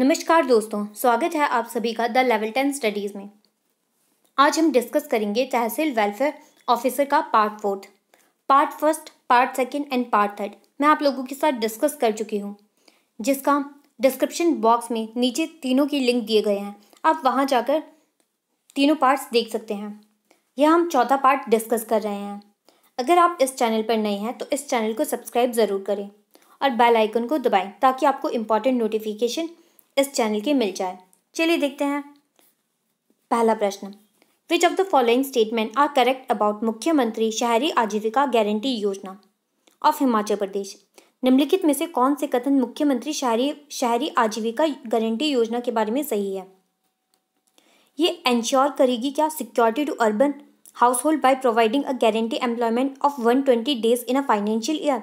नमस्कार दोस्तों स्वागत है आप सभी का द लेवल टेन स्टडीज़ में आज हम डिस्कस करेंगे तहसील वेलफेयर ऑफिसर का part fourth part first part second and part third मैं आप लोगों के साथ डिस्कस कर चुकी हूँ जिसका डिस्क्रिप्शन बॉक्स में नीचे तीनों की लिंक दिए गए हैं आप वहाँ जाकर तीनों पार्ट्स देख सकते हैं यह हम चौथा पार्ट डिस्कस कर रहे हैं अगर आप इस चैनल पर नए हैं तो इस चैनल को सब्सक्राइब ज़रूर करें और बेल आइकन को दबाएं ताकि आपको इम्पॉर्टेंट नोटिफिकेशन इस चैनल की मिल जाए चलिए देखते हैं पहला प्रश्न which of the following statement are correct about मुख्यमंत्री शहरी आजीविका गारंटी योजना ऑफ हिमाचल प्रदेश निम्नलिखित में से कौन से कथन मुख्यमंत्री शहरी शहरी आजीविका गारंटी योजना के बारे में सही है ये इंश्योर करेगी क्या security to urban household by providing a guarantee employment of one twenty days in a financial year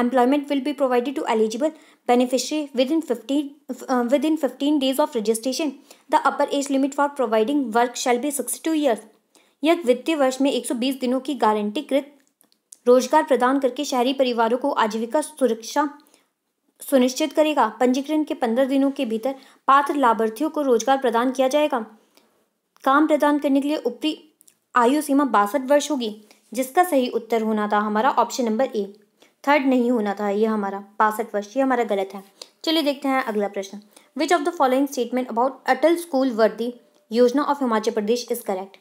employment will be provided to eligible in fifteen within fifteen days of registration the upper age limit for providing work work be sixty two years यह वित्तीय वर्ष में एक सौ बीस दिनों की गारंटीकृत रोजगार प्रदान करके शहरी परिवारों को आजीविका सुरक्षा सुनिश्चित करेगा पंजीकरण के पंद्रह दिनों के भीतर पात्र लाभार्थियों को रोजगार प्रदान किया जाएगा काम प्रदान करने के लिए ऊपरी आयु सीमा बासठ वर्ष होगी जिसका सही उत्तर होना था हमारा ऑप्शन नंबर ए थर्ड नहीं होना था ये हमारा बासठ वर्ष ये हमारा गलत है चलिए देखते हैं अगला प्रश्न which of the following statement about Atal school वर्दी योजना ऑफ हिमाचल प्रदेश इज करेक्ट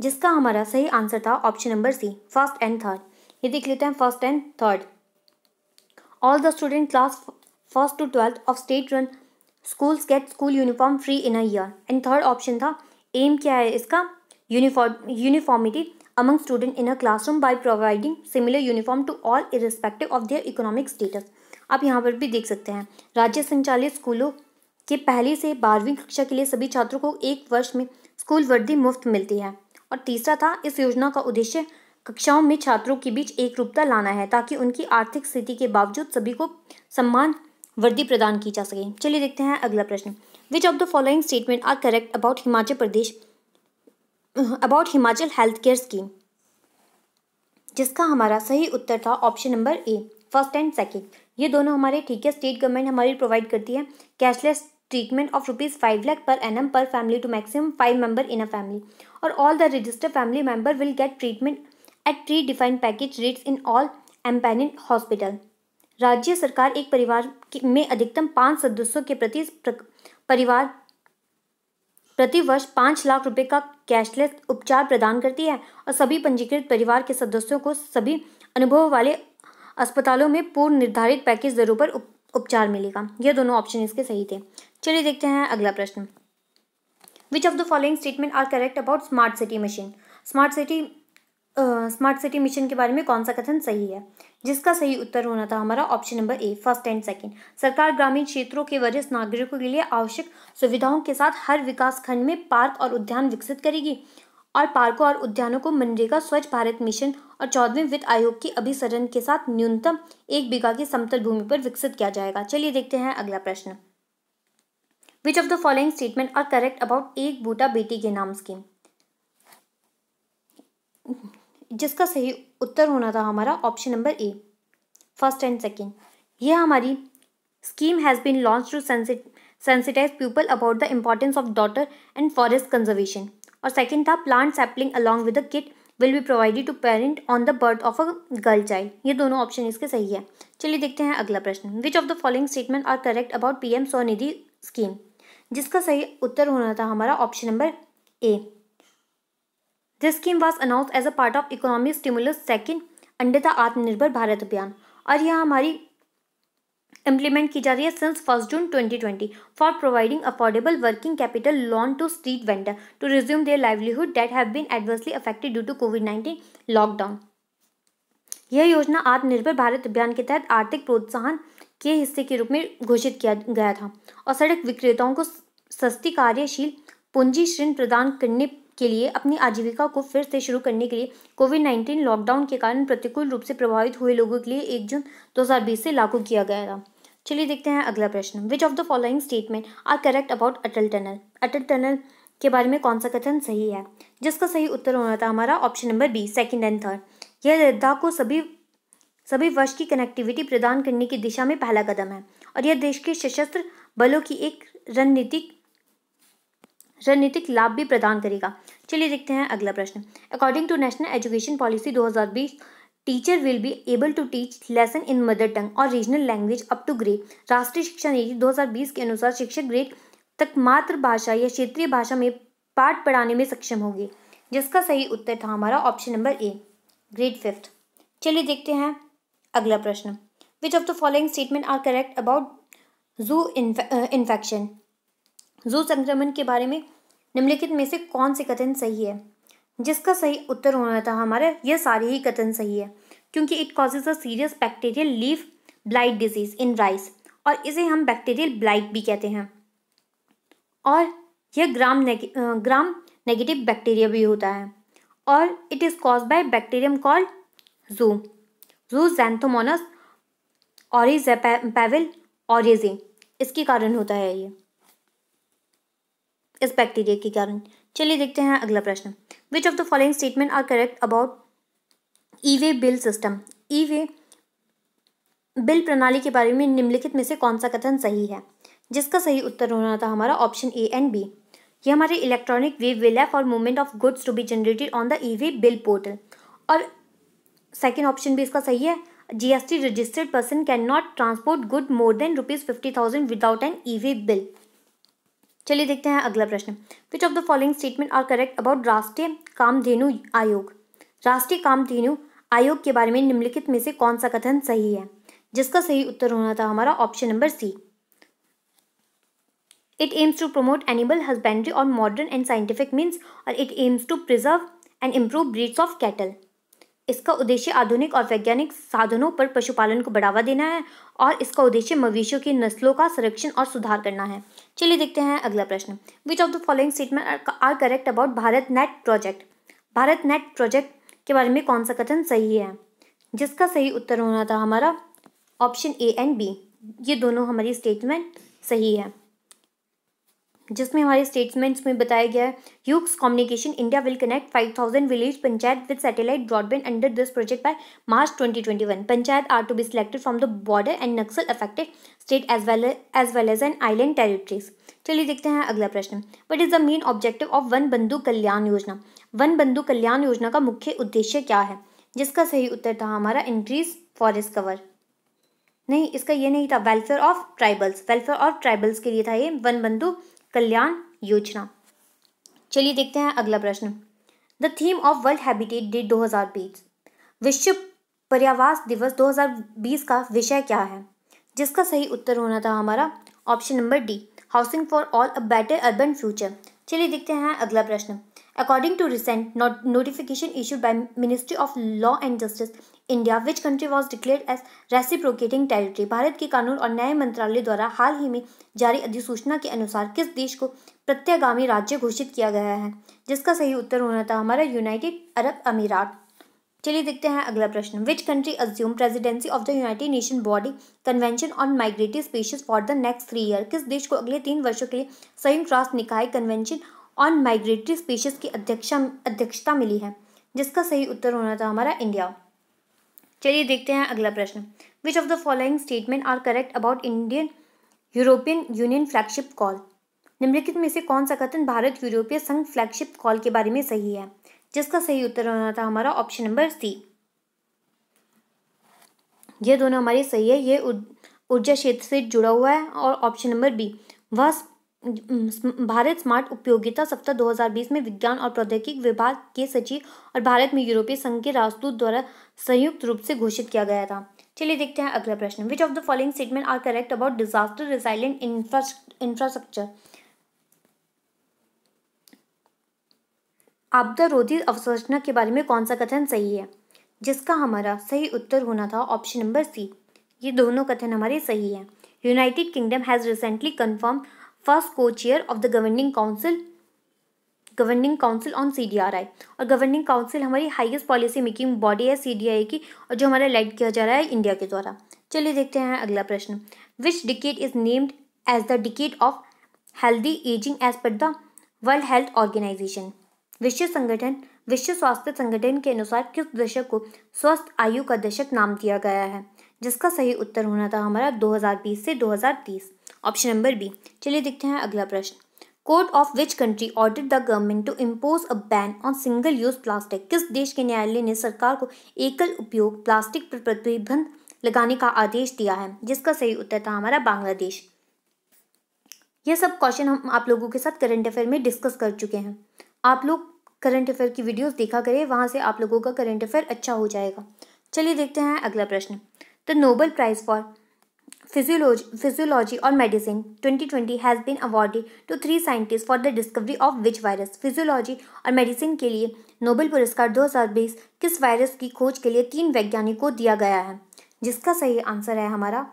जिसका हमारा सही आंसर था option number C first and third ये देख लेते हैं first and third all the student class first to twelfth of state run schools get school uniform free in a year and third option था M क्या है इसका uniform uniformity among students in a classroom by providing similar uniform to all irrespective of their economic status. आप यहाँ पर भी देख सकते हैं राज्य संचालित स्कूलों के पहली से बारहवीं कक्षा के लिए सभी छात्रों को एक वर्ष में स्कूल वर्दी मुफ्त मिलती है और तीसरा था इस योजना का उद्देश्य कक्षाओं में छात्रों के बीच एक रूपता लाना है ताकि उनकी आर्थिक स्थिति के बावजूद सभी को सम्मान वर्दी प्रदान की जा सके चलिए देखते हैं अगला प्रश्न which of the following statement are correct about Himachal Pradesh about Himachal health care scheme जिसका हमारा सही उत्तर था option number A first and second ये दोनों हमारे ठीक है स्टेट गवर्नमेंट हमारी प्रोवाइड करती है cashless treatment of rupees five lakh per annum per family to maximum five member in a family और all the registered family member will get treatment at predefined package rates in all empanelled hospital राज्य सरकार एक परिवार में अधिकतम पाँच सदस्यों के प्रति परिवार प्रतिवर्ष पाँच लाख रुपए का कैशलेस उपचार प्रदान करती है और सभी पंजीकृत परिवार के सदस्यों को सभी अनुभव वाले अस्पतालों में पूर्व निर्धारित पैकेज दरों पर उपचार मिलेगा यह दोनों ऑप्शन इसके सही थे चलिए देखते हैं अगला प्रश्न which of the following statement are correct about smart city mission smart city smart city mission के बारे में कौन सा कथन सही है जिसका सही उत्तर होना था हमारा option number A first and second सरकार ग्रामीण क्षेत्रों के वरिष्ठ नागरिकों के लिए आवश्यक सुविधाओं के साथ हर विकास खंड में पार्क और उद्यान विकसित करेगी और पार्कों और उद्यानों को मनरेगा स्वच्छ भारत मिशन और चौदहवें वित्त आयोग की अभिसरण के साथ न्यूनतम एक बीघा की समतल भूमि पर विकसित किया जाएगा चलिए देखते हैं अगला प्रश्न which of the following statement are correct about एक बूटा बेटी के नाम स्कीम जिसका सही उत्तर होना था हमारा option number A first and second यह हमारी scheme has been launch to sensitize people about the importance of daughter and forest conservation और सेकेंड था plant sapling along with the kit will be provided to parent on the birth of a girl child ये दोनों option इसके सही है चलिए देखते हैं अगला प्रश्न which of the following statement are correct about P M Svanidhi scheme जिसका सही उत्तर होना था हमारा option number A this scheme was announce as a part of economic stimulus second under the आत्मनिर्भर भारत अभियान और यह हमारी इम्प्लीमेंट की जा रही है since first June 2020 for providing affordable working capital loan to street vendor to resume their livelihood that have been adversely affected due to covid nineteen lockdown यह योजना आत्मनिर्भर भारत अभियान के तहत आर्थिक प्रोत्साहन के हिस्से के रूप में घोषित किया गया था और सड़क विक्रेताओं को सस्ती कार्यशील पूंजी ऋण प्रदान करने के लिए अपनी आजीविका को फिर से शुरू करने के लिए कोविड नाइन्टीन लॉकडाउन के कारण प्रतिकूल रूप से प्रभावित हुए लोगों के लिए एक जून दो से लागू किया गया था चलिए देखते हैं अगला प्रश्न which of the following statement are correct about Atal tunnel Atal tunnel के बारे में कौन सा कथन सही है जिसका सही उत्तर होना था हमारा option number B second and third यह लद्दाख को सभी सभी वर्ष की कनेक्टिविटी प्रदान करने की दिशा में पहला कदम है और यह देश के सशस्त्र बलों की एक रणनीतिक रणनीतिक लाभ भी प्रदान करेगा चलिए देखते हैं अगला प्रश्न according to national education policy 2020 teacher will be able to teach lesson in mother tongue और regional language up to grade राष्ट्रीय शिक्षा नीति 2020 के अनुसार शिक्षक ग्रेड तक मातृभाषा या क्षेत्रीय भाषा में पाठ पढ़ाने में सक्षम होंगे जिसका सही उत्तर था हमारा option number A grade fifth चलिए देखते हैं अगला प्रश्न which of the following statement are correct about Xoo infection Xoo संक्रमण के बारे में निम्नलिखित में से कौन से कथन सही है जिसका सही उत्तर होना था हमारे यह सारे ही कथन सही है क्योंकि it causes a serious bacterial leaf blight disease in rice और इसे हम बैक्टीरियल ब्लाइट भी कहते हैं और यह ग्राम नेगे, ग्राम नेगेटिव बैक्टीरिया भी होता है और it is cause by bacterium called Xoo Xoo जैंथोमोनस और पैविल और इसके कारण होता है ये इस बैक्टीरिया के कारण चलिए देखते हैं अगला प्रश्न which of the following statement are correct about e way bill system e way bill प्रणाली के बारे में निम्नलिखित में से कौन सा कथन सही है जिसका सही उत्तर होना था हमारा ऑप्शन ए एंड बी ये हमारे इलेक्ट्रॉनिक वे विल है for movement of goods to be generated on the e way bill portal और सेकेंड ऑप्शन भी इसका सही है GST registered person can not transport good more than rupees fifty thousand without an e way bill चलिए देखते हैं अगला प्रश्न which of the following statement are correct about Rashtriya Kamdhenu आयोग राष्ट्रीय कामधेनु आयोग के बारे में निम्नलिखित में से कौन सा कथन सही है जिसका सही उत्तर होना था हमारा option number C it aims to promote animal husbandry और मॉडर्न एंड साइंटिफिक मीन्स और it aims to preserve and improve breeds of cattle इसका उद्देश्य आधुनिक और वैज्ञानिक साधनों पर पशुपालन को बढ़ावा देना है और इसका उद्देश्य मवेशियों की नस्लों का संरक्षण और सुधार करना है चलिए देखते हैं अगला प्रश्न which of the following statement are correct about Bharat net project Bharat net project के बारे में कौन सा कथन सही है जिसका सही उत्तर होना था हमारा ऑप्शन ए एंड बी ये दोनों हमारी स्टेटमेंट सही है जिसमें हमारे स्टेटमेंट्स में बताया गया है Hughes communication India will connect 5000 village panchayat with satellite broadband under this project by March 2021 panchayat are to be selected from the border and Naxal affected state as well as well as an island territories चलिए देखते हैं अगला प्रश्न what is the main objective of Van Bandhu Kalyan योजना one Bandhu Kalyan योजना का मुख्य उद्देश्य क्या है जिसका सही उत्तर था हमारा इंक्रीज फॉरेस्ट कवर नहीं इसका ये नहीं था welfare of tribals welfare of tribals के लिए था ये वन बंधु कल्याण योजना चलिए देखते हैं अगला प्रश्न the theme of world habitat day 2020 विश्व पर्यावास दिवस 2020 का विषय क्या है जिसका सही उत्तर होना था हमारा option number D housing for all a better urban future चलिए देखते हैं अगला प्रश्न According to recent not notification issued by Ministry of Law and Justice India, which country was declared as reciprocating territory, Bharat के कानून और न्याय मंत्रालय द्वारा हाल ही में जारी अधिसूचना के अनुसार किस देश को प्रत्यागामी राज्य घोषित किया गया है जिसका सही उत्तर होना था हमारा यूनाइटेड अरब अमीरात चलिए देखते हैं अगला प्रश्न which country assume presidency of the United Nation body convention on migratory species for the next three year किस देश को अगले तीन वर्षों के लिए संयुक्त राष्ट्र निकाय कन्वेंशन ऑन माइग्रेटरी स्पीशीज की अध्यक्षा अध्यक्षता मिली है जिसका सही उत्तर होना था हमारा इंडिया चलिए देखते हैं अगला प्रश्न which of the following statement are correct about Indian European Union flagship call निम्नलिखित में से कौन सा कथन भारत यूरोपीय संघ फ्लैगशिप कॉल के बारे में सही है जिसका सही उत्तर होना था हमारा ऑप्शन नंबर सी ये दोनों हमारे सही है ये ऊर्जा क्षेत्र से जुड़ा हुआ है और ऑप्शन नंबर बी वह भारत स्मार्ट उपयोगिता सप्ताह 2020 में विज्ञान और प्रौद्योगिकी विभाग के सचिव और भारत में यूरोपीय संघ के राजदूत द्वारा संयुक्त रूप से घोषित किया गया था चलिए देखते हैं अगला प्रश्न which of the following statement are correct about disaster resilient infrastructure आपदा रोधी अवसंरचना के बारे में कौन सा कथन सही है जिसका हमारा सही उत्तर होना था ऑप्शन नंबर सी ये दोनों कथन हमारे सही हैं United Kingdom has recently confirm first co chair of the governing council governing council on C और गवर्निंग काउंसिल हमारी हाइएस्ट पॉलिसी मेकिंग बॉडी है सी की और जो हमारा लेड किया जा रहा है इंडिया के द्वारा चलिए देखते हैं अगला प्रश्न which decade is named as the decade of healthy ageing as per the World Health Organization विश्व संगठन विश्व स्वास्थ्य संगठन के अनुसार किस दशक को स्वस्थ आयु का दशक नाम दिया गया है जिसका सही उत्तर होना था हमारा 2020 से तीस ऑप्शन नंबर बी चलिए देखते हैं अगला प्रश्न court of which country order the government to impose a ban on single use plastic किस देश के न्यायालय ने सरकार को एकल उपयोग प्लास्टिक पर प्रतिबंध लगाने का आदेश दिया है जिसका सही उत्तर था हमारा बांग्लादेश यह सब क्वेश्चन हम आप लोगों के साथ करंट अफेयर में डिस्कस कर चुके हैं आप लोग करंट अफेयर की वीडियोस देखा करें वहां से आप लोगों का करंट अफेयर अच्छा हो जाएगा चलिए देखते हैं अगला प्रश्न the Nobel prize for physiology or medicine 2020 has been awarded to three scientists for the discovery of which virus physiology और medicine के लिए नोबेल पुरस्कार 2020 किस वायरस की खोज के लिए तीन वैज्ञानिकों को दिया गया है जिसका सही आंसर है हमारा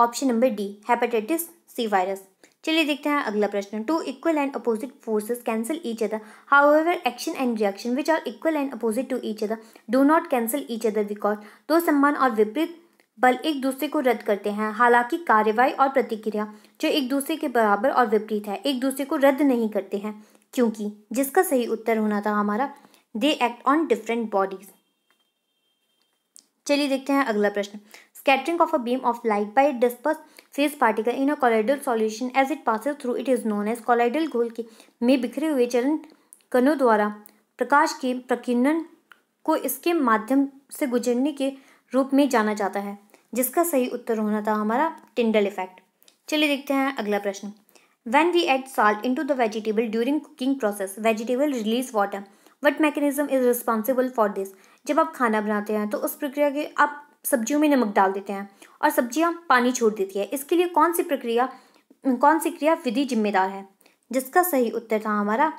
option number D hepatitis C virus चलिए देखते हैं अगला प्रश्न two equal and opposite forces cancel each other however action and reaction which are equal and opposite to each other do not cancel each other because दो समान और विपरीत बल एक दूसरे को रद्द करते हैं हालांकि कार्रवाई और प्रतिक्रिया जो एक दूसरे के बराबर और विपरीत है एक दूसरे को रद्द नहीं करते हैं क्योंकि जिसका सही उत्तर होना था हमारा they act on different bodies चलिए देखते हैं अगला प्रश्न scattering of a beam of light by disperse phase particle in a colloidal solution as it pass through it is known as colloidal घोल के में बिखरे हुए चरण कणों द्वारा प्रकाश के प्रकीर्णन को इसके माध्यम से गुजरने के रूप में जाना जाता है जिसका सही उत्तर होना था हमारा टिंडल इफेक्ट चलिए देखते हैं अगला प्रश्न when we add salt into the vegetable during cooking process vegetable release water what mechanism is responsible for this जब आप खाना बनाते हैं तो उस प्रक्रिया के आप सब्जियों में नमक डाल देते हैं और सब्जियां पानी छोड़ देती है इसके लिए कौन सी प्रक्रिया कौन सी क्रिया विधि जिम्मेदार है जिसका सही उत्तर था हमारा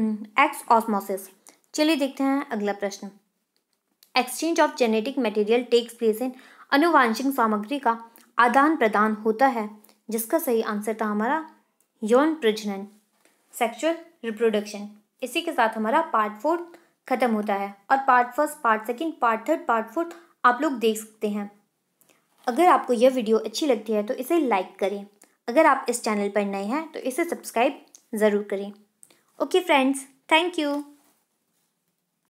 एक्स ऑस्मोसिस हम्म, चलिए देखते हैं अगला प्रश्न exchange of genetic material takes place in अनुवांशिक सामग्री का आदान प्रदान होता है जिसका सही आंसर था हमारा यौन प्रजनन सेक्सुअल रिप्रोडक्शन इसी के साथ हमारा पार्ट फोर ख़त्म होता है और part first part second part third part fourth आप लोग देख सकते हैं अगर आपको यह वीडियो अच्छी लगती है तो इसे लाइक करें अगर आप इस चैनल पर नए हैं तो इसे सब्सक्राइब ज़रूर करें ओके फ्रेंड्स थैंक यू